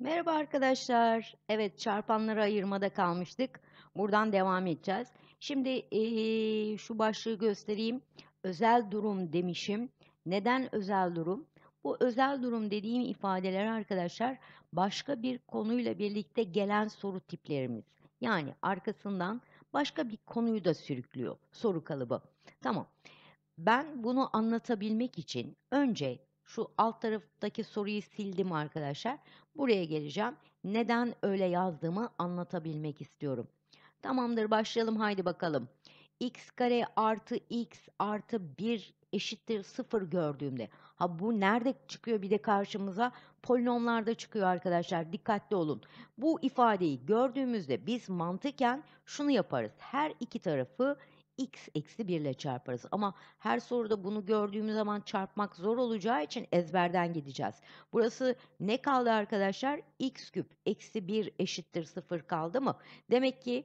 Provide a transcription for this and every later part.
Merhaba arkadaşlar. Evet çarpanları ayırmada kalmıştık. Buradan devam edeceğiz. Şimdi ee, şu başlığı göstereyim. Özel durum demişim. Neden özel durum? Bu özel durum dediğim ifadeler arkadaşlar başka bir konuyla birlikte gelen soru tiplerimiz. Yani arkasından başka bir konuyu da sürüklüyor soru kalıbı. Tamam. Ben bunu anlatabilmek için önce şu alt taraftaki soruyu sildim arkadaşlar. Buraya geleceğim. Neden öyle yazdığımı anlatabilmek istiyorum. Tamamdır başlayalım haydi bakalım. x kare artı x artı 1 eşittir 0 gördüğümde. Ha bu nerede çıkıyor bir de karşımıza? Polinomlarda çıkıyor arkadaşlar dikkatli olun. Bu ifadeyi gördüğümüzde biz mantıken şunu yaparız. Her iki tarafı x eksi 1 ile çarparız. Ama her soruda bunu gördüğümüz zaman çarpmak zor olacağı için ezberden gideceğiz. Burası ne kaldı arkadaşlar? x küp eksi 1 eşittir 0 kaldı mı? Demek ki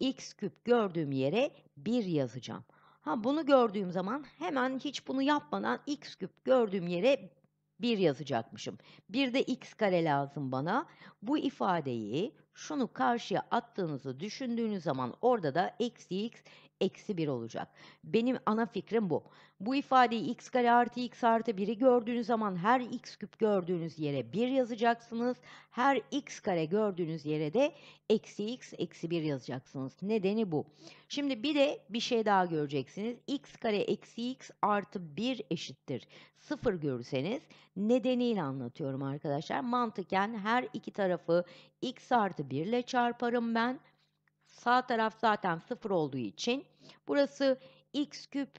x küp gördüğüm yere 1 yazacağım. Ha bunu gördüğüm zaman hemen hiç bunu yapmadan x küp gördüğüm yere 1 yazacakmışım. Bir de x kare lazım bana. Bu ifadeyi şunu karşıya attığınızı düşündüğünüz zaman orada da eksi x eksi 1 olacak. Benim ana fikrim bu. Bu ifadeyi x kare artı x artı 1'i gördüğünüz zaman her x küp gördüğünüz yere 1 yazacaksınız. Her x kare gördüğünüz yere de eksi x eksi 1 yazacaksınız. Nedeni bu. Şimdi bir de bir şey daha göreceksiniz. x kare eksi x artı 1 eşittir. 0 görürseniz nedeniyle anlatıyorum arkadaşlar. Mantıken her iki tarafı x artı 1 ile çarparım ben. Sağ taraf zaten 0 olduğu için burası x küp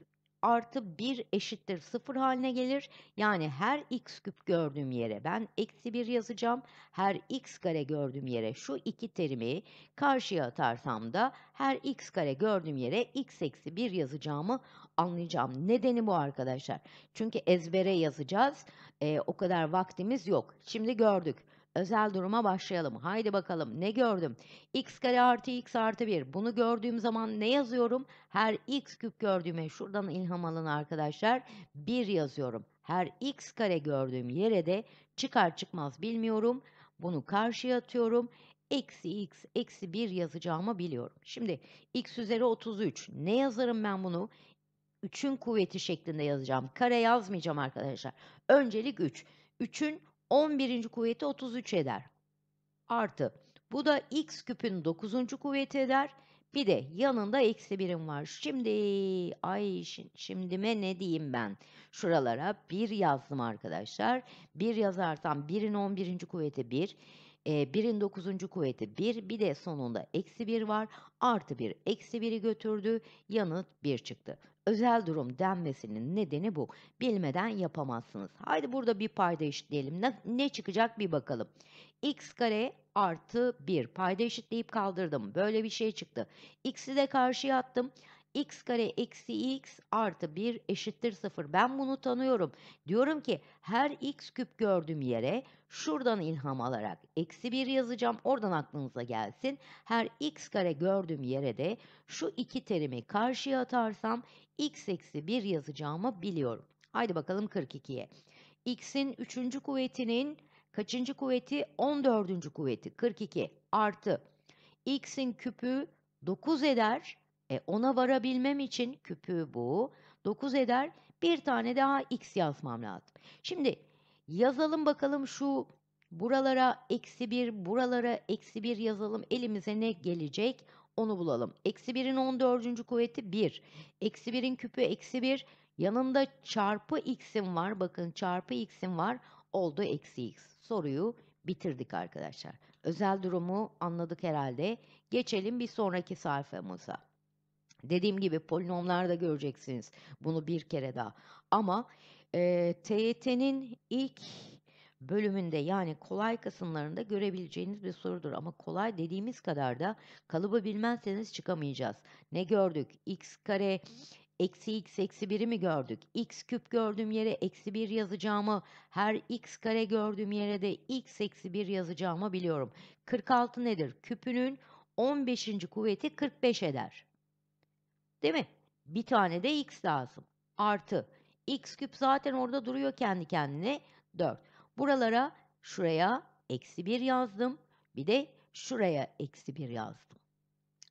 artı 1 eşittir 0 haline gelir. Yani her x küp gördüğüm yere ben eksi 1 yazacağım. Her x kare gördüğüm yere şu iki terimi karşıya atarsam da her x kare gördüğüm yere x eksi 1 yazacağımı anlayacağım. Nedeni bu arkadaşlar. Çünkü ezbere yazacağız. Ee, o kadar vaktimiz yok. Şimdi gördük. Özel duruma başlayalım. Haydi bakalım ne gördüm? x kare artı x artı 1. Bunu gördüğüm zaman ne yazıyorum? Her x küp gördüğüme şuradan ilham alın arkadaşlar. 1 yazıyorum. Her x kare gördüğüm yere de çıkar çıkmaz bilmiyorum. Bunu karşıya atıyorum eksi x eksi 1 yazacağımı biliyorum. Şimdi x üzeri 33 ne yazarım ben bunu? 3'ün kuvveti şeklinde yazacağım. Kare yazmayacağım arkadaşlar. Öncelik 3. 3'ün 11. kuvveti 33 eder. Artı bu da x küpün 9. kuvveti eder. Bir de yanında eksi birim var. Şimdi ay şimdime ne diyeyim ben? Şuralara 1 yazdım arkadaşlar. 1 yazarsam 1'in 11. kuvveti 1. 1'in 9. kuvveti 1 bir de sonunda eksi 1 var artı 1 eksi 1'i götürdü yanıt 1 çıktı. Özel durum denmesinin nedeni bu. Bilmeden yapamazsınız. Haydi burada bir payda eşitleyelim. Ne, ne çıkacak bir bakalım. x kare artı 1 payda eşitleyip kaldırdım. Böyle bir şey çıktı. x'i de karşıya attım x kare eksi x artı 1 eşittir 0. Ben bunu tanıyorum. Diyorum ki her x küp gördüğüm yere şuradan ilham alarak eksi 1 yazacağım. Oradan aklınıza gelsin. Her x kare gördüğüm yere de şu iki terimi karşıya atarsam x eksi 1 yazacağımı biliyorum. Haydi bakalım 42'ye. x'in 3. kuvvetinin kaçıncı kuvveti? 14. kuvveti 42 artı x'in küpü 9 eder. E, ona varabilmem için küpü bu. 9 eder. Bir tane daha x yazmam lazım. Şimdi yazalım bakalım şu buralara eksi 1, buralara eksi 1 yazalım. Elimize ne gelecek onu bulalım. Eksi 1'in 14. kuvveti 1. Eksi 1'in küpü eksi 1. Yanında çarpı x'im var. Bakın çarpı x'im var. Oldu eksi x. Soruyu bitirdik arkadaşlar. Özel durumu anladık herhalde. Geçelim bir sonraki sayfamıza. Dediğim gibi polinomlarda göreceksiniz bunu bir kere daha. Ama e, TYT'nin ilk bölümünde yani kolay kısımlarında görebileceğiniz bir sorudur. Ama kolay dediğimiz kadar da kalıbı bilmezseniz çıkamayacağız. Ne gördük? X kare eksi x eksi 1'i mi gördük? x küp gördüğüm yere eksi 1 yazacağımı, her x kare gördüğüm yere de x eksi 1 yazacağımı biliyorum. 46 nedir? Küpünün 15. kuvveti 45 eder. Değil mi? Bir tane de x lazım. Artı x küp zaten orada duruyor kendi kendine 4. Buralara şuraya eksi 1 yazdım. Bir de şuraya eksi 1 yazdım.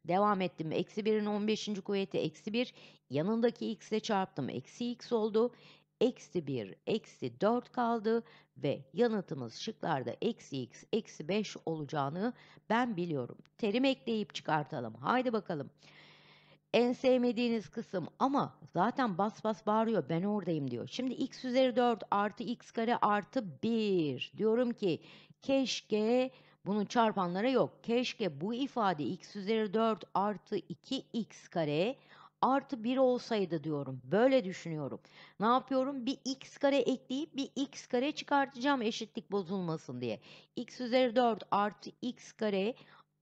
Devam ettim. Eksi 1'in 15. kuvveti eksi 1. Yanındaki x'e çarptım. Eksi x oldu. Eksi 1, eksi 4 kaldı ve yanıtımız şıklarda eksi x, eksi 5 olacağını ben biliyorum. Terim ekleyip çıkartalım. Haydi bakalım en sevmediğiniz kısım ama zaten bas bas bağırıyor ben oradayım diyor. Şimdi x üzeri 4 artı x kare artı 1 diyorum ki keşke bunun çarpanlara yok. Keşke bu ifade x üzeri 4 artı 2x kare artı 1 olsaydı diyorum. Böyle düşünüyorum. Ne yapıyorum? Bir x kare ekleyip bir x kare çıkartacağım eşitlik bozulmasın diye. x üzeri 4 artı x kare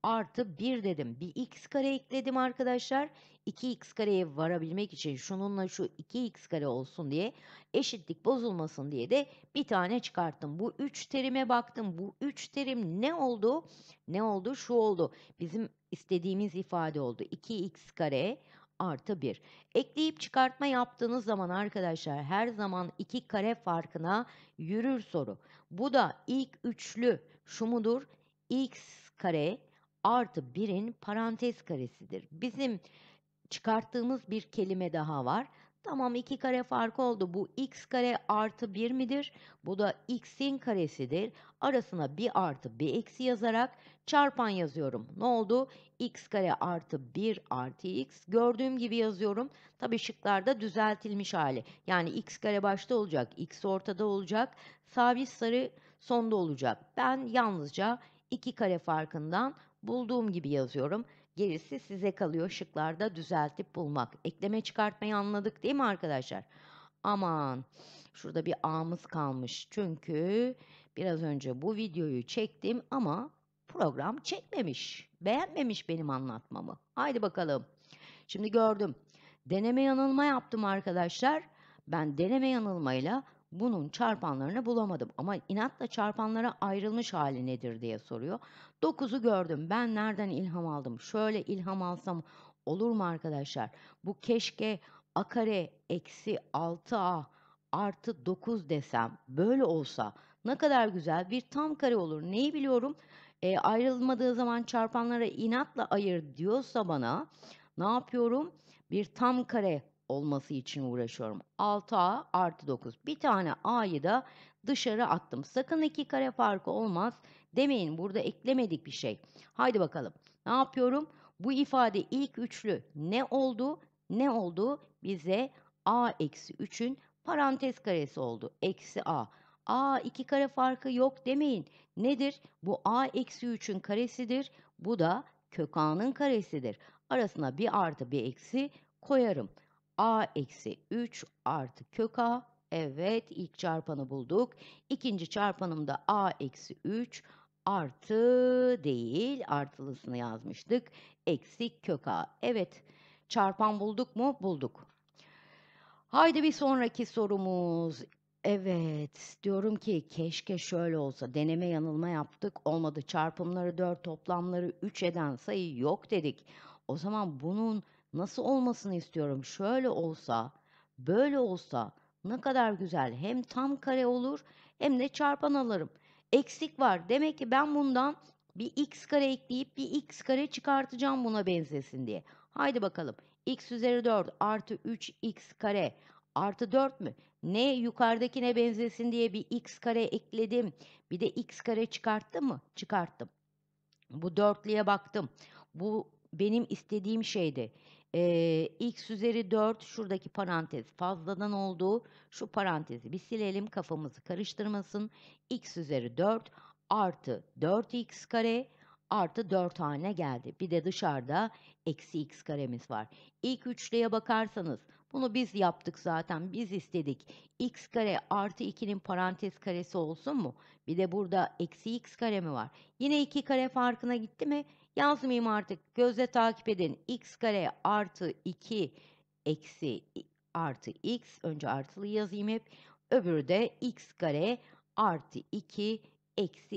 artı 1 dedim. Bir x kare ekledim arkadaşlar. 2x kareye varabilmek için şununla şu 2x kare olsun diye eşitlik bozulmasın diye de bir tane çıkarttım. Bu 3 terime baktım. Bu 3 terim ne oldu? Ne oldu? Şu oldu. Bizim istediğimiz ifade oldu. 2x kare artı 1. Ekleyip çıkartma yaptığınız zaman arkadaşlar her zaman 2 kare farkına yürür soru. Bu da ilk üçlü şu mudur? x kare artı birin parantez karesidir. Bizim çıkarttığımız bir kelime daha var. Tamam 2 kare farkı oldu. Bu x kare artı 1 midir? Bu da x'in karesidir. Arasına bir artı bir eksi yazarak çarpan yazıyorum. Ne oldu? x kare artı 1 artı x. Gördüğüm gibi yazıyorum. Tabi şıklarda düzeltilmiş hali. Yani x kare başta olacak. x ortada olacak. Sabit sarı sonda olacak. Ben yalnızca 2 kare farkından Bulduğum gibi yazıyorum. Gerisi size kalıyor şıklarda düzeltip bulmak. Ekleme çıkartmayı anladık değil mi arkadaşlar? Aman şurada bir A'mız kalmış. Çünkü biraz önce bu videoyu çektim ama program çekmemiş. Beğenmemiş benim anlatmamı. Haydi bakalım. Şimdi gördüm. Deneme yanılma yaptım arkadaşlar. Ben deneme yanılmayla bunun çarpanlarını bulamadım ama inatla çarpanlara ayrılmış hali nedir diye soruyor. 9'u gördüm. Ben nereden ilham aldım? Şöyle ilham alsam olur mu arkadaşlar? Bu keşke a kare eksi 6a artı 9 desem böyle olsa ne kadar güzel bir tam kare olur. Neyi biliyorum? E, ayrılmadığı zaman çarpanlara inatla ayır diyorsa bana ne yapıyorum? Bir tam kare olması için uğraşıyorum. 6A artı 9. Bir tane A'yı da dışarı attım. Sakın iki kare farkı olmaz demeyin. Burada eklemedik bir şey. Haydi bakalım. Ne yapıyorum? Bu ifade ilk üçlü ne oldu? Ne oldu? Bize A eksi 3'ün parantez karesi oldu. Eksi A. A iki kare farkı yok demeyin. Nedir? Bu A eksi 3'ün karesidir. Bu da kök A'nın karesidir. Arasına bir artı bir eksi koyarım a eksi 3 artı kök a. Evet ilk çarpanı bulduk. İkinci çarpanım da a eksi 3 artı değil artılısını yazmıştık. Eksi kök a. Evet çarpan bulduk mu? Bulduk. Haydi bir sonraki sorumuz. Evet diyorum ki keşke şöyle olsa deneme yanılma yaptık olmadı çarpımları 4 toplamları 3 eden sayı yok dedik. O zaman bunun nasıl olmasını istiyorum şöyle olsa, böyle olsa ne kadar güzel hem tam kare olur hem de çarpan alırım. Eksik var demek ki ben bundan bir x kare ekleyip bir x kare çıkartacağım buna benzesin diye. Haydi bakalım x üzeri 4 artı 3x kare artı 4 mü? Ne yukarıdakine benzesin diye bir x kare ekledim. Bir de x kare çıkarttım mı? Çıkarttım. Bu dörtlüye baktım. Bu benim istediğim şeydi e, x üzeri 4 şuradaki parantez fazladan oldu. şu parantezi bir silelim kafamızı karıştırmasın. x üzeri 4 artı 4x kare artı 4 haline geldi. Bir de dışarıda eksi x karemiz var. İlk üçlüye bakarsanız bunu biz yaptık zaten biz istedik. x kare artı 2'nin parantez karesi olsun mu? Bir de burada eksi x kare mi var? Yine 2 kare farkına gitti mi? Yazmayayım artık. gözle takip edin. x kare artı 2 eksi artı x. Önce artılı yazayım hep. Öbürü de x kare artı 2 eksi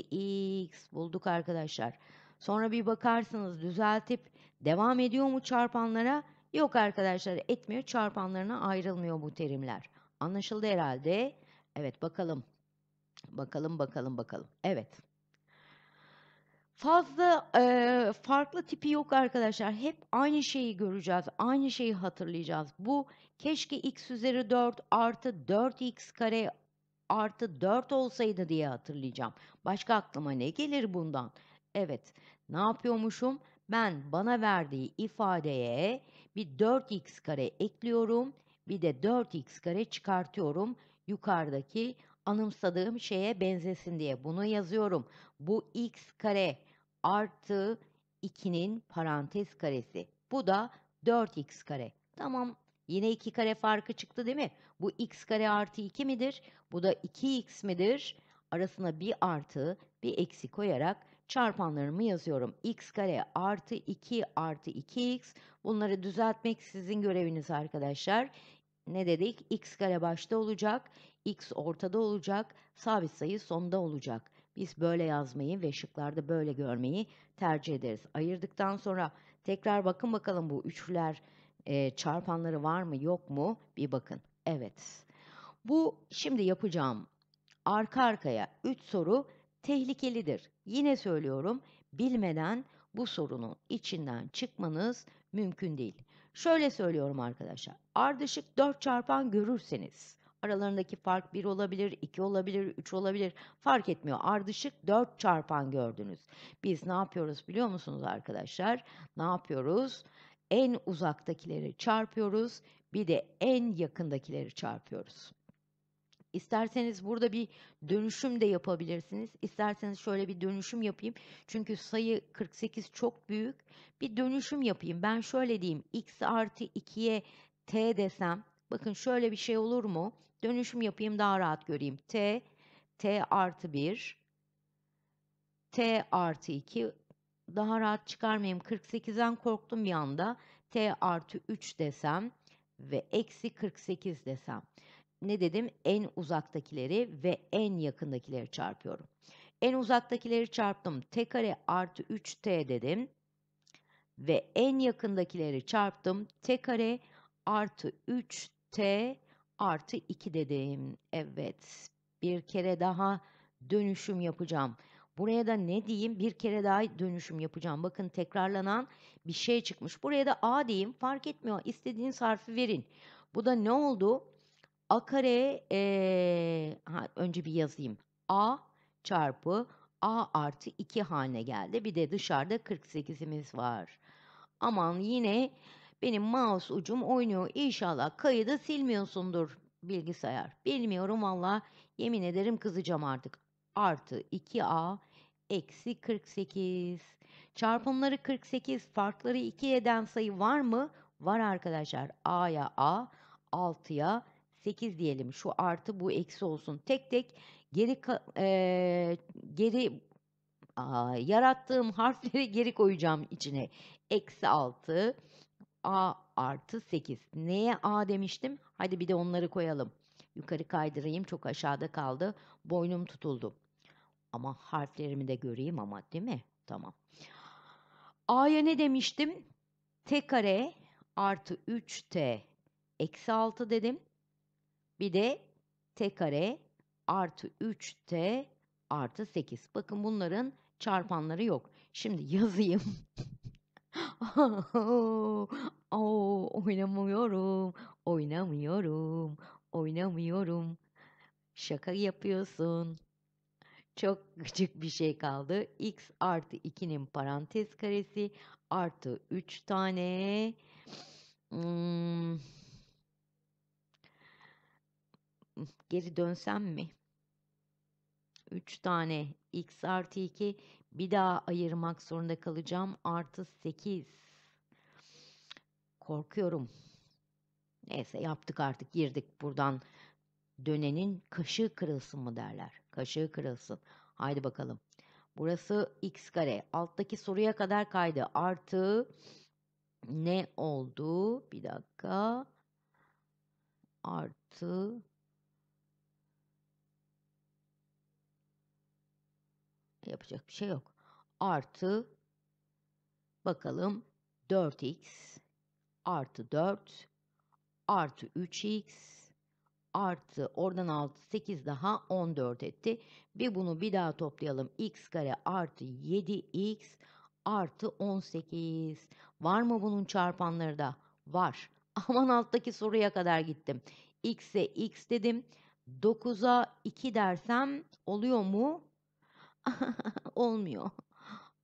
x bulduk arkadaşlar. Sonra bir bakarsınız düzeltip devam ediyor mu çarpanlara? Yok arkadaşlar etmiyor çarpanlarına ayrılmıyor bu terimler. Anlaşıldı herhalde. Evet bakalım. Bakalım bakalım bakalım. Evet fazla e, farklı tipi yok arkadaşlar. Hep aynı şeyi göreceğiz. Aynı şeyi hatırlayacağız. Bu keşke x üzeri 4 artı 4x kare artı 4 olsaydı diye hatırlayacağım. Başka aklıma ne gelir bundan? Evet ne yapıyormuşum? Ben bana verdiği ifadeye bir 4x kare ekliyorum. Bir de 4x kare çıkartıyorum. Yukarıdaki anımsadığım şeye benzesin diye bunu yazıyorum. Bu x kare artı 2'nin parantez karesi. Bu da 4x kare. Tamam yine 2 kare farkı çıktı değil mi? Bu x kare artı 2 midir? Bu da 2x midir? Arasına bir artı bir eksi koyarak çarpanlarımı yazıyorum. x kare artı 2 artı 2x. Bunları düzeltmek sizin göreviniz arkadaşlar. Ne dedik? x kare başta olacak, x ortada olacak, sabit sayı sonda olacak. Biz böyle yazmayı ve şıklarda böyle görmeyi tercih ederiz. Ayırdıktan sonra tekrar bakın bakalım bu üçlüler e, çarpanları var mı yok mu bir bakın. Evet bu şimdi yapacağım arka arkaya 3 soru tehlikelidir. Yine söylüyorum bilmeden bu sorunun içinden çıkmanız mümkün değil. Şöyle söylüyorum arkadaşlar. Ardışık 4 çarpan görürseniz Aralarındaki fark 1 olabilir, 2 olabilir, 3 olabilir. Fark etmiyor. Ardışık 4 çarpan gördünüz. Biz ne yapıyoruz biliyor musunuz arkadaşlar? Ne yapıyoruz? En uzaktakileri çarpıyoruz. Bir de en yakındakileri çarpıyoruz. İsterseniz burada bir dönüşüm de yapabilirsiniz. İsterseniz şöyle bir dönüşüm yapayım. Çünkü sayı 48 çok büyük. Bir dönüşüm yapayım. Ben şöyle diyeyim. x artı 2'ye t desem. Bakın şöyle bir şey olur mu? Dönüşüm yapayım daha rahat göreyim. T, T artı 1, T artı 2. Daha rahat çıkarmayayım. 48'den korktum bir anda. T artı 3 desem ve eksi 48 desem. Ne dedim? En uzaktakileri ve en yakındakileri çarpıyorum. En uzaktakileri çarptım. T kare artı 3T dedim. Ve en yakındakileri çarptım. T kare artı 3T artı 2 dedim. Evet bir kere daha dönüşüm yapacağım. Buraya da ne diyeyim bir kere daha dönüşüm yapacağım. Bakın tekrarlanan bir şey çıkmış. Buraya da A diyeyim fark etmiyor. İstediğiniz harfi verin. Bu da ne oldu? A kare ee, ha, önce bir yazayım. A çarpı A artı 2 haline geldi. Bir de dışarıda 48'imiz var. Aman yine benim mouse ucum oynuyor. İnşallah kaydı silmiyorsundur bilgisayar. Bilmiyorum valla yemin ederim kızacağım artık. Artı 2A eksi 48. Çarpımları 48 farkları 2 eden sayı var mı? Var arkadaşlar. A'ya A, 6'ya 8 diyelim. Şu artı bu eksi olsun. Tek tek geri e, geri a, yarattığım harfleri geri koyacağım içine. Eksi 6, a artı 8. Neye a demiştim? Hadi bir de onları koyalım. Yukarı kaydırayım çok aşağıda kaldı. Boynum tutuldu. Ama harflerimi de göreyim ama değil mi? Tamam. A'ya ne demiştim? T kare artı 3T eksi 6 dedim. Bir de T kare artı 3T artı 8. Bakın bunların çarpanları yok. Şimdi yazayım. Oh, Oo, oh, oynamıyorum, oynamıyorum, oynamıyorum. Şaka yapıyorsun. Çok küçük bir şey kaldı. x artı 2'nin parantez karesi artı 3 tane hmm. geri dönsem mi? 3 tane x artı 2 bir daha ayırmak zorunda kalacağım artı 8 Korkuyorum. Neyse yaptık artık girdik buradan. Dönenin kaşığı kırılsın mı derler. Kaşığı kırılsın. Haydi bakalım. Burası x kare. Alttaki soruya kadar kaydı. Artı ne oldu? Bir dakika. Artı yapacak bir şey yok. Artı bakalım 4x artı 4 artı 3x artı oradan 6 8 daha 14 etti. Bir bunu bir daha toplayalım. x kare artı 7x artı 18. Var mı bunun çarpanları da? Var. Aman alttaki soruya kadar gittim. x'e x dedim. 9'a 2 dersem oluyor mu? olmuyor.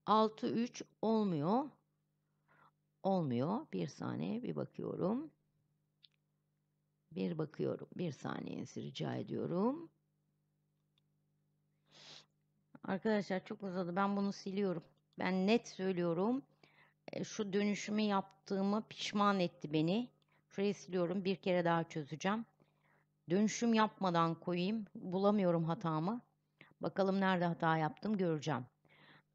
6 3 olmuyor olmuyor. Bir saniye bir bakıyorum. Bir bakıyorum. Bir saniyenizi rica ediyorum. Arkadaşlar çok uzadı. Ben bunu siliyorum. Ben net söylüyorum. E, şu dönüşümü yaptığımı pişman etti beni. Şurayı siliyorum. Bir kere daha çözeceğim. Dönüşüm yapmadan koyayım. Bulamıyorum hatamı. Bakalım nerede hata yaptım göreceğim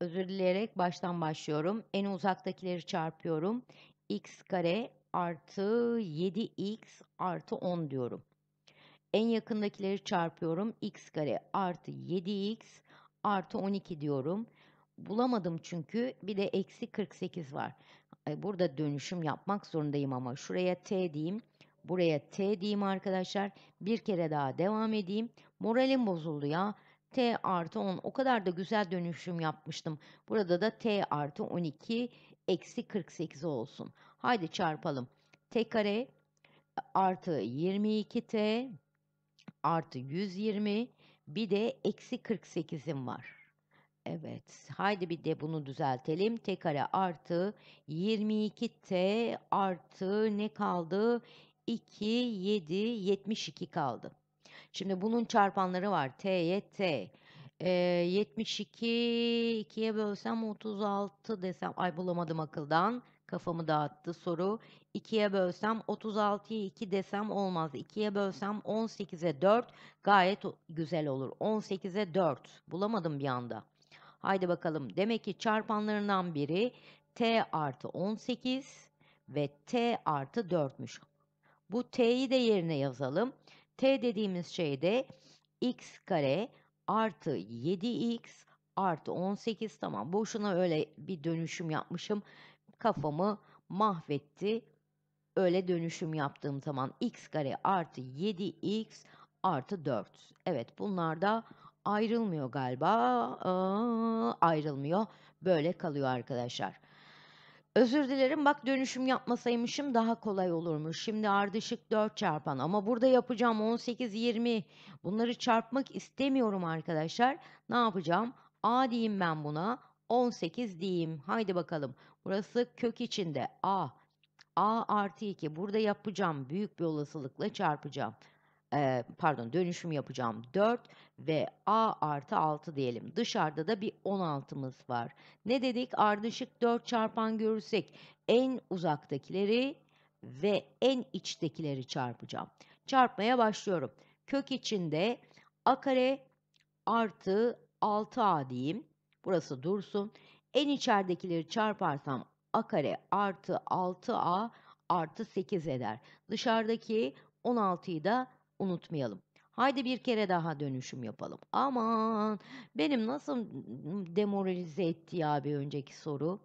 özür dileyerek baştan başlıyorum. En uzaktakileri çarpıyorum. x kare artı 7x artı 10 diyorum. En yakındakileri çarpıyorum. x kare artı 7x artı 12 diyorum. Bulamadım çünkü bir de eksi 48 var. Burada dönüşüm yapmak zorundayım ama şuraya t diyeyim. Buraya T diyeyim arkadaşlar. Bir kere daha devam edeyim. Moralim bozuldu ya. T artı 10 o kadar da güzel dönüşüm yapmıştım. Burada da T artı 12 eksi 48 olsun. Haydi çarpalım. T kare e, artı 22T artı 120 bir de eksi 48'im var. Evet haydi bir de bunu düzeltelim. T kare artı 22T artı ne kaldı? 2, 7, 72 kaldı. Şimdi bunun çarpanları var. T'ye T. E, 72 2'ye bölsem 36 desem. Ay bulamadım akıldan. Kafamı dağıttı soru. 2'ye bölsem 36'yı 2 desem olmaz. 2'ye bölsem 18'e 4 gayet güzel olur. 18'e 4 bulamadım bir anda. Haydi bakalım. Demek ki çarpanlarından biri t artı 18 ve t artı 4'müş. Bu t'yi de yerine yazalım. T dediğimiz şey de x kare artı 7x artı 18 tamam boşuna öyle bir dönüşüm yapmışım kafamı mahvetti öyle dönüşüm yaptığım zaman x kare artı 7x artı 4 evet bunlar da ayrılmıyor galiba Aa, ayrılmıyor böyle kalıyor arkadaşlar Özür dilerim bak dönüşüm yapmasaymışım daha kolay olurmuş. Şimdi ardışık 4 çarpan ama burada yapacağım 18 20. Bunları çarpmak istemiyorum arkadaşlar. Ne yapacağım? A diyeyim ben buna. 18 diyeyim. Haydi bakalım. Burası kök içinde. A. A artı 2. Burada yapacağım. Büyük bir olasılıkla çarpacağım e, pardon dönüşüm yapacağım 4 ve A artı 6 diyelim. Dışarıda da bir 16'mız var. Ne dedik? Ardışık 4 çarpan görürsek en uzaktakileri ve en içtekileri çarpacağım. Çarpmaya başlıyorum. Kök içinde A kare artı 6A diyeyim. Burası dursun. En içeridekileri çarparsam A kare artı 6A artı 8 eder. Dışarıdaki 16'yı da unutmayalım. Haydi bir kere daha dönüşüm yapalım. Aman benim nasıl demoralize etti ya bir önceki soru.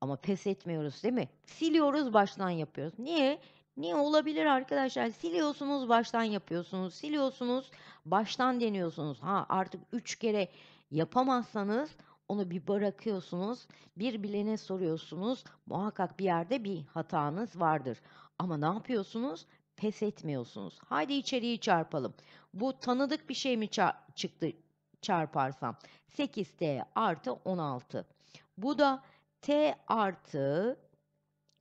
Ama pes etmiyoruz değil mi? Siliyoruz baştan yapıyoruz. Niye? Niye olabilir arkadaşlar? Siliyorsunuz baştan yapıyorsunuz. Siliyorsunuz baştan deniyorsunuz. Ha artık 3 kere yapamazsanız onu bir bırakıyorsunuz. Bir bilene soruyorsunuz. Muhakkak bir yerde bir hatanız vardır. Ama ne yapıyorsunuz? pes etmiyorsunuz. Haydi içeriği çarpalım. Bu tanıdık bir şey mi çar çıktı çarparsam? 8t artı 16. Bu da t artı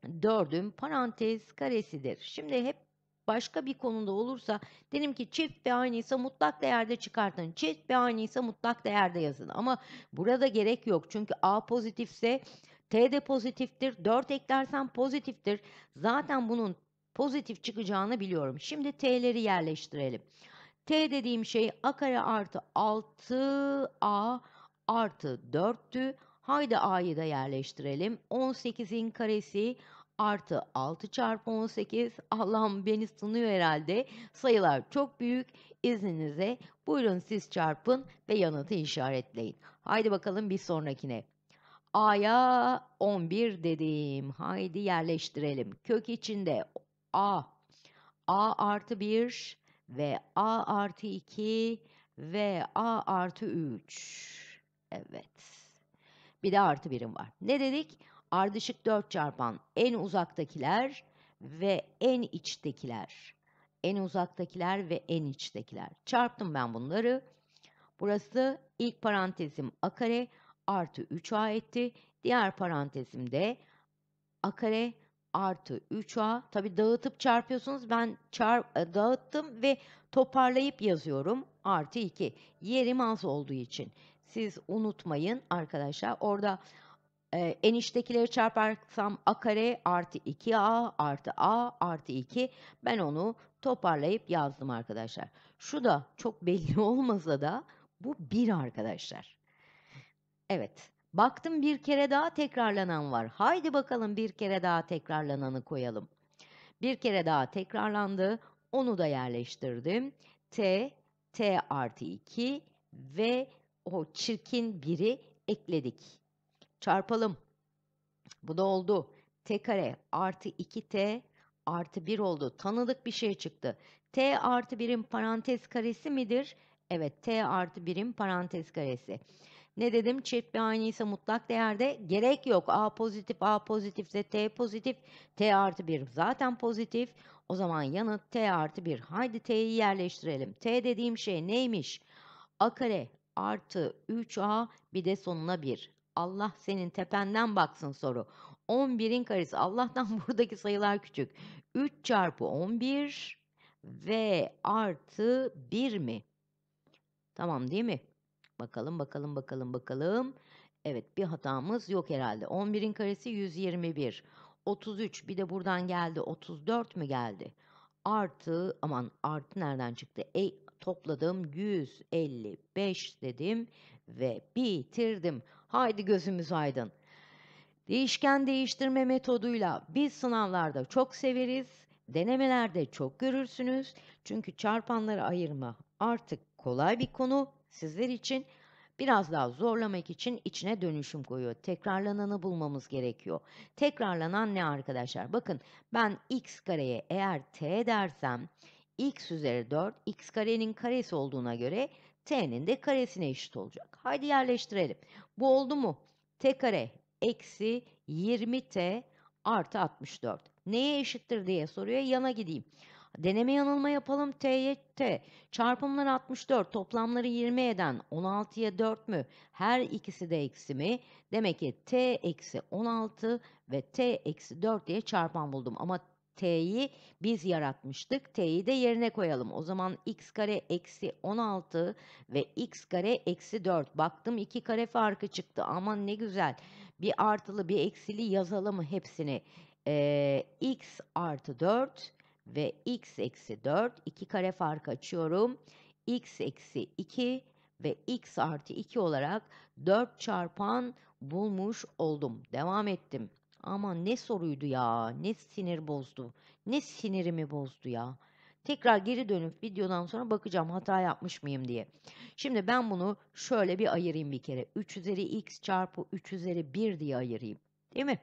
4'ün parantez karesidir. Şimdi hep başka bir konuda olursa derim ki çift ve aynıysa mutlak değerde çıkartın. Çift ve aynıysa mutlak değerde yazın. Ama burada gerek yok. Çünkü A pozitifse T de pozitiftir. 4 eklersen pozitiftir. Zaten bunun pozitif çıkacağını biliyorum. Şimdi T'leri yerleştirelim. T dediğim şey A kare artı 6A artı 4'tü. Haydi A'yı da yerleştirelim. 18'in karesi artı 6 çarpı 18. Allah'ım beni sınıyor herhalde. Sayılar çok büyük. İzninize buyurun siz çarpın ve yanıtı işaretleyin. Haydi bakalım bir sonrakine. A'ya 11 dedim. Haydi yerleştirelim. Kök içinde A. A artı 1 ve A artı 2 ve A artı 3. Evet. Bir de artı birim var. Ne dedik? Ardışık 4 çarpan en uzaktakiler ve en içtekiler. En uzaktakiler ve en içtekiler. Çarptım ben bunları. Burası ilk parantezim a kare artı 3a etti. Diğer parantezimde a kare artı 3A. Tabi dağıtıp çarpıyorsunuz. Ben çarp e, dağıttım ve toparlayıp yazıyorum. Artı 2. Yerim az olduğu için. Siz unutmayın arkadaşlar. Orada e, eniştekileri çarparsam A kare artı 2A artı A artı 2. Ben onu toparlayıp yazdım arkadaşlar. Şu da çok belli olmasa da bu 1 arkadaşlar. Evet. Baktım bir kere daha tekrarlanan var. Haydi bakalım bir kere daha tekrarlananı koyalım. Bir kere daha tekrarlandı. Onu da yerleştirdim. T, T artı 2 ve o çirkin biri ekledik. Çarpalım. Bu da oldu. T kare artı 2T artı 1 oldu. Tanıdık bir şey çıktı. T artı 1'in parantez karesi midir? Evet T artı 1'in parantez karesi. Ne dedim? Çift bir aynı mutlak değerde gerek yok. A pozitif, A pozitif de T pozitif, T artı 1 zaten pozitif. O zaman yanıt T artı 1. Haydi T'yi yerleştirelim. T dediğim şey neymiş? A kare artı 3A bir de sonuna 1. Allah senin tependen baksın soru. 11'in karesi Allah'tan buradaki sayılar küçük. 3 çarpı 11 ve artı 1 mi? Tamam değil mi? Bakalım bakalım bakalım bakalım. Evet bir hatamız yok herhalde. 11'in karesi 121. 33 bir de buradan geldi 34 mü geldi? Artı aman artı nereden çıktı? E, topladım 155 dedim ve bitirdim. Haydi gözümüz aydın. Değişken değiştirme metoduyla biz sınavlarda çok severiz. Denemelerde çok görürsünüz. Çünkü çarpanları ayırma artık kolay bir konu. Sizler için biraz daha zorlamak için içine dönüşüm koyuyor. Tekrarlananı bulmamız gerekiyor. Tekrarlanan ne arkadaşlar? Bakın ben x kareye eğer t dersem x üzeri 4 x karenin karesi olduğuna göre t'nin de karesine eşit olacak. Haydi yerleştirelim. Bu oldu mu? t kare eksi 20t artı 64. Neye eşittir diye soruyor. Yana gideyim. Deneme yanılma yapalım TYT. Çarpımlar 64, toplamları 20 eden 16'ya 4 mü? Her ikisi de eksi mi? Demek ki T eksi 16 ve T eksi 4 diye çarpan buldum. Ama T'yi biz yaratmıştık. T'yi de yerine koyalım. O zaman x kare eksi 16 ve x kare eksi 4. Baktım 2 kare farkı çıktı. Aman ne güzel. Bir artılı bir eksili yazalım hepsini. Ee, x artı 4 ve x eksi 4 iki kare fark açıyorum. x eksi 2 ve x artı 2 olarak 4 çarpan bulmuş oldum. Devam ettim. Ama ne soruydu ya. Ne sinir bozdu. Ne sinirimi bozdu ya. Tekrar geri dönüp videodan sonra bakacağım hata yapmış mıyım diye. Şimdi ben bunu şöyle bir ayırayım bir kere. 3 üzeri x çarpı 3 üzeri 1 diye ayırayım. Değil mi?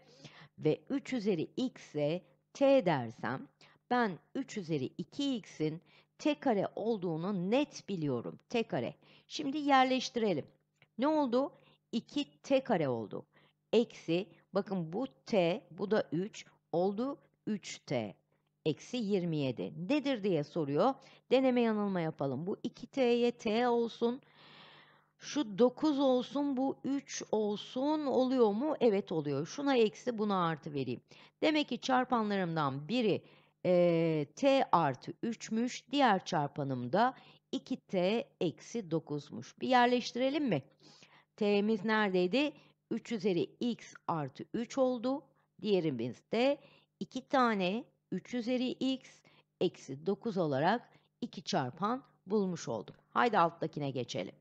Ve 3 üzeri x'e t dersem ben 3 üzeri 2x'in t kare olduğunu net biliyorum. t kare. Şimdi yerleştirelim. Ne oldu? 2 t kare oldu. Eksi bakın bu t bu da 3 oldu 3t. Eksi 27. Nedir diye soruyor. Deneme yanılma yapalım. Bu 2t'ye t olsun. Şu 9 olsun bu 3 olsun oluyor mu? Evet oluyor. Şuna eksi buna artı vereyim. Demek ki çarpanlarımdan biri e, t artı 3'müş. Diğer çarpanım da 2t eksi 9'muş. Bir yerleştirelim mi? t'miz neredeydi? 3 üzeri x artı 3 oldu. Diğerimiz de 2 tane 3 üzeri x eksi 9 olarak 2 çarpan bulmuş oldum. Haydi alttakine geçelim.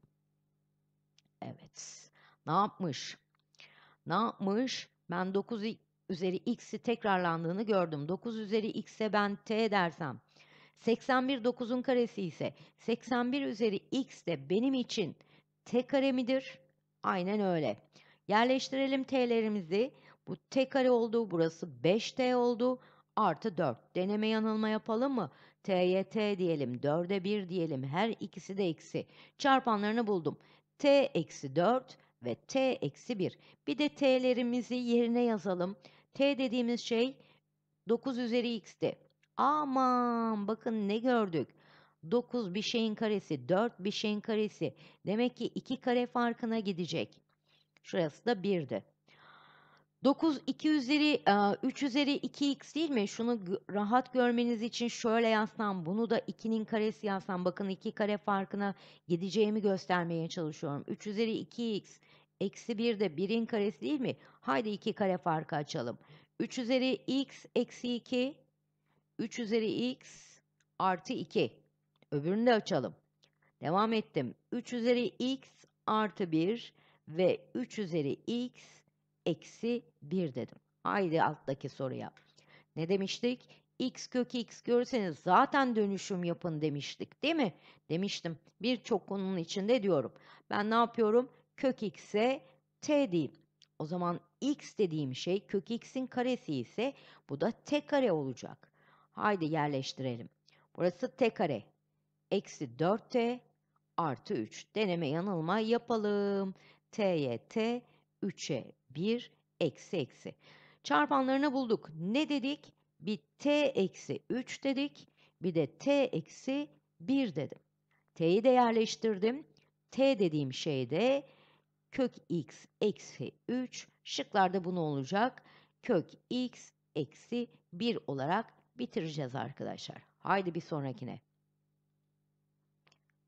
Evet. Ne yapmış? Ne yapmış? Ben 9 üzeri x'i tekrarlandığını gördüm. 9 üzeri x'e ben t dersem 81 9'un karesi ise 81 üzeri x de benim için t kare midir? Aynen öyle. Yerleştirelim t'lerimizi. Bu t kare oldu. Burası 5t oldu. Artı 4. Deneme yanılma yapalım mı? t'ye t diyelim. 4'e 1 diyelim. Her ikisi de eksi. Çarpanlarını buldum. t eksi 4 ve t eksi 1. Bir de t'lerimizi yerine yazalım. T dediğimiz şey 9 üzeri x'ti. Aman bakın ne gördük. 9 bir şeyin karesi, 4 bir şeyin karesi. Demek ki 2 kare farkına gidecek. Şurası da 1'di. 9 2 üzeri 3 e, üzeri 2x değil mi? Şunu rahat görmeniz için şöyle yazsam bunu da 2'nin karesi yazsam bakın 2 kare farkına gideceğimi göstermeye çalışıyorum. 3 üzeri 2x Eksi 1 de 1'in karesi değil mi? Haydi 2 kare farkı açalım. 3 üzeri x eksi 2. 3 üzeri x artı 2. Öbürünü de açalım. Devam ettim. 3 üzeri x artı 1 ve 3 üzeri x eksi 1 dedim. Haydi alttaki soruya. Ne demiştik? x kökü x görseniz zaten dönüşüm yapın demiştik değil mi? Demiştim. Birçok konunun içinde diyorum. Ben ne yapıyorum? kök x'e t diyeyim. O zaman x dediğim şey kök x'in karesi ise bu da t kare olacak. Haydi yerleştirelim. Burası t kare. Eksi 4t artı 3. Deneme yanılma yapalım. t'ye t, 3'e 1, eksi eksi. Çarpanlarını bulduk. Ne dedik? Bir t eksi 3 dedik. Bir de t eksi 1 dedim. t'yi de yerleştirdim. t dediğim şey de kök x eksi 3 şıklarda bunu olacak? Kök x eksi 1 olarak bitireceğiz arkadaşlar. Haydi bir sonrakine.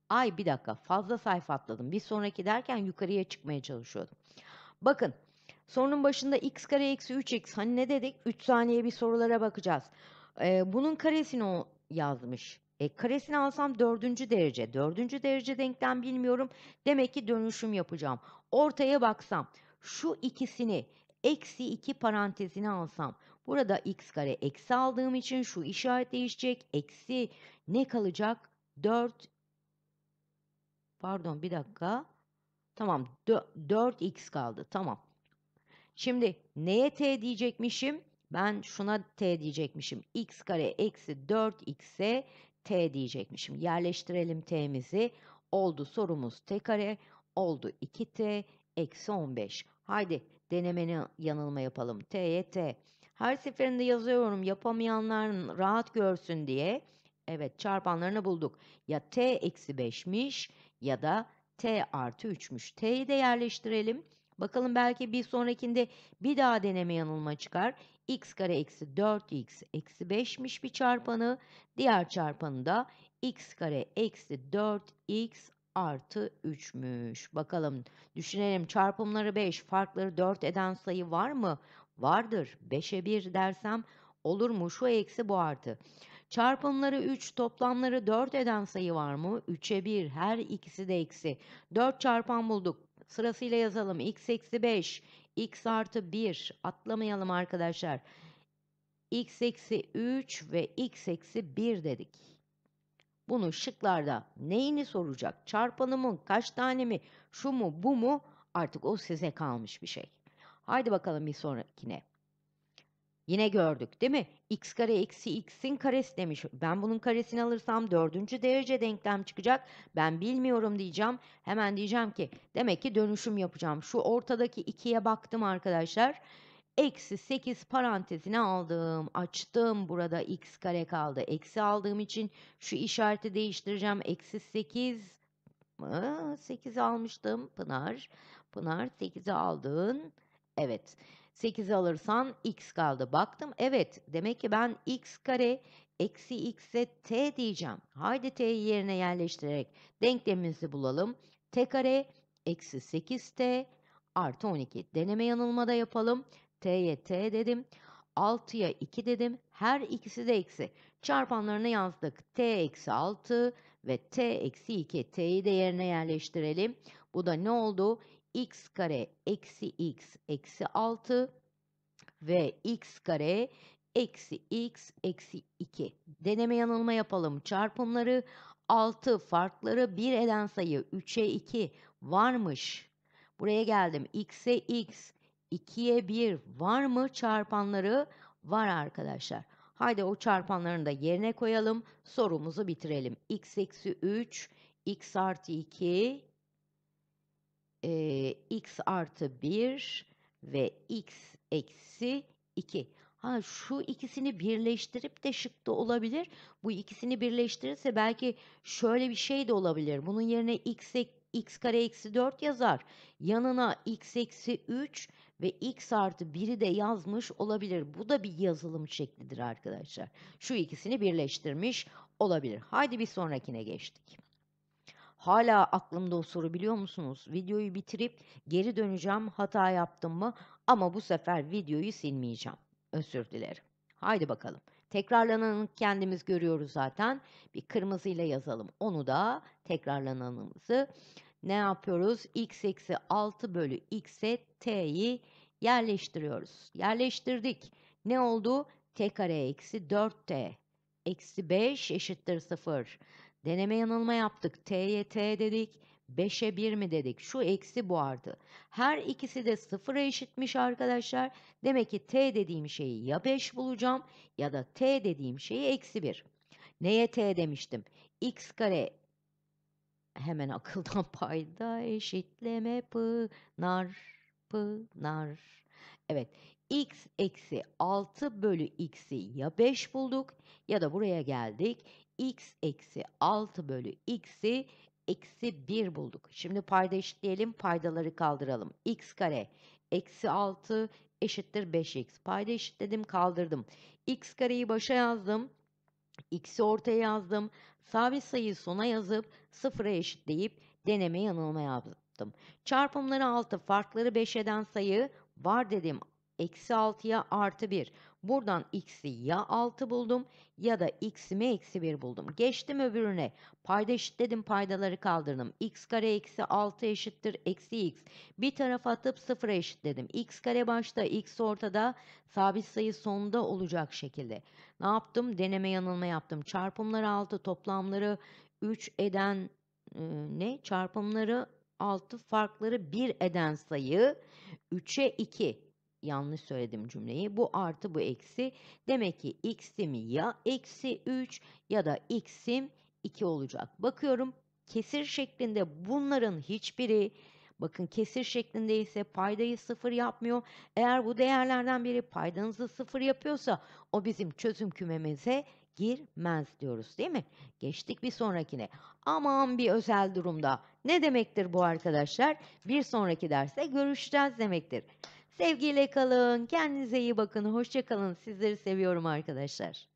Ay bir dakika fazla sayfa atladım. Bir sonraki derken yukarıya çıkmaya çalışıyordum. Bakın sorunun başında x kare eksi 3x hani ne dedik? 3 saniye bir sorulara bakacağız. Ee, bunun karesini o yazmış. E, karesini alsam dördüncü derece. Dördüncü derece denklem bilmiyorum. Demek ki dönüşüm yapacağım ortaya baksam şu ikisini eksi 2 parantezine alsam burada x kare eksi aldığım için şu işaret değişecek. Eksi ne kalacak? 4 pardon bir dakika. Tamam 4x kaldı tamam. Şimdi neye t diyecekmişim? Ben şuna t diyecekmişim. x kare eksi 4x'e t diyecekmişim. Yerleştirelim t'mizi. Oldu sorumuz t kare Oldu 2t eksi 15. Haydi denemenin yanılma yapalım. TYT. Her seferinde yazıyorum yapamayanlar rahat görsün diye. Evet çarpanlarını bulduk. Ya t eksi 5'miş ya da t artı 3'müş. T'yi de yerleştirelim. Bakalım belki bir sonrakinde bir daha deneme yanılma çıkar. x kare eksi 4x eksi 5'miş bir çarpanı. Diğer çarpanı da x kare eksi 4x artı 3'müş. Bakalım düşünelim çarpımları 5 farkları 4 eden sayı var mı? Vardır 5'e 1 dersem olur mu şu eksi bu artı. Çarpımları 3 toplamları 4 eden sayı var mı? 3'e 1 her ikisi de eksi. 4 çarpan bulduk sırasıyla yazalım x eksi 5 x artı 1 atlamayalım arkadaşlar. x eksi 3 ve x eksi 1 dedik. Bunu şıklarda neyini soracak? Çarpanımın Kaç tane mi? Şu mu? Bu mu? Artık o size kalmış bir şey. Haydi bakalım bir sonrakine. Yine gördük değil mi? x kare eksi x'in karesi demiş. Ben bunun karesini alırsam dördüncü derece denklem çıkacak. Ben bilmiyorum diyeceğim. Hemen diyeceğim ki demek ki dönüşüm yapacağım. Şu ortadaki 2'ye baktım arkadaşlar. Arkadaşlar eksi 8 parantezine aldım. Açtım burada x kare kaldı. Eksi aldığım için şu işareti değiştireceğim. Eksi 8 8 almıştım Pınar. Pınar 8'i aldın. Evet. 8'i alırsan x kaldı. Baktım evet demek ki ben x kare eksi x'e t diyeceğim. Haydi t'yi yerine yerleştirerek denklemimizi bulalım. t kare eksi 8t artı 12. Deneme yanılmada yapalım. T'ye T dedim. 6'ya 2 dedim. Her ikisi de eksi. Çarpanlarını yazdık. T eksi 6 ve T eksi 2. T'yi de yerine yerleştirelim. Bu da ne oldu? X kare eksi X eksi 6 ve X kare eksi X eksi 2. Deneme yanılma yapalım. Çarpımları 6 farkları 1 eden sayı 3'e 2 varmış. Buraya geldim. X'e X, 2'ye 1 var mı çarpanları? Var arkadaşlar. Haydi o çarpanlarını da yerine koyalım. Sorumuzu bitirelim. x eksi 3, x artı 2, e, x artı 1 ve x eksi 2. Ha şu ikisini birleştirip de şık da olabilir. Bu ikisini birleştirirse belki şöyle bir şey de olabilir. Bunun yerine x, ek, x kare eksi 4 yazar. Yanına x eksi 3 ve x artı 1'i de yazmış olabilir. Bu da bir yazılım şeklidir arkadaşlar. Şu ikisini birleştirmiş olabilir. Haydi bir sonrakine geçtik. Hala aklımda o soru biliyor musunuz? Videoyu bitirip geri döneceğim hata yaptım mı ama bu sefer videoyu silmeyeceğim. Özür dilerim. Haydi bakalım. Tekrarlananı kendimiz görüyoruz zaten. Bir kırmızıyla yazalım. Onu da tekrarlananımızı ne yapıyoruz? x eksi 6 bölü x'e t'yi yerleştiriyoruz. Yerleştirdik. Ne oldu? t kare eksi 4t eksi 5 eşittir 0. Deneme yanılma yaptık. T'ye t dedik. 5'e 1 mi dedik? Şu eksi bu artı. Her ikisi de sıfıra eşitmiş arkadaşlar. Demek ki t dediğim şeyi ya 5 bulacağım ya da t dediğim şeyi eksi 1. Neye t demiştim? x kare hemen akıldan payda eşitleme pınar pınar. Evet x eksi 6 bölü x'i ya 5 bulduk ya da buraya geldik. x eksi 6 bölü x'i eksi 1 bulduk. Şimdi payda eşitleyelim, paydaları kaldıralım. x kare eksi 6 eşittir 5x. Payda eşitledim, kaldırdım. x kareyi başa yazdım. X'i ortaya yazdım. Sabit sayıyı sona yazıp sıfıra eşitleyip deneme yanılma yaptım. Çarpımları 6, farkları 5 eden sayı var dedim. Eksi 6'ya artı 1. Buradan x'i ya 6 buldum ya da x'imi eksi 1 buldum. Geçtim öbürüne. Payda eşitledim paydaları kaldırdım. x kare eksi 6 eşittir eksi x. Bir tarafa atıp 0'a eşitledim. x kare başta x ortada sabit sayı sonda olacak şekilde. Ne yaptım? Deneme yanılma yaptım. Çarpımları 6 toplamları 3 eden ıı, ne? Çarpımları 6 farkları 1 eden sayı 3'e 2 yanlış söyledim cümleyi. Bu artı bu eksi. Demek ki x'im ya eksi 3 ya da x'im 2 olacak. Bakıyorum kesir şeklinde bunların hiçbiri Bakın kesir şeklinde ise paydayı sıfır yapmıyor. Eğer bu değerlerden biri paydanızı sıfır yapıyorsa o bizim çözüm kümemize girmez diyoruz değil mi? Geçtik bir sonrakine. Aman bir özel durumda. Ne demektir bu arkadaşlar? Bir sonraki derste görüşeceğiz demektir. Sevgiyle kalın, kendinize iyi bakın, hoşça kalın. Sizleri seviyorum arkadaşlar.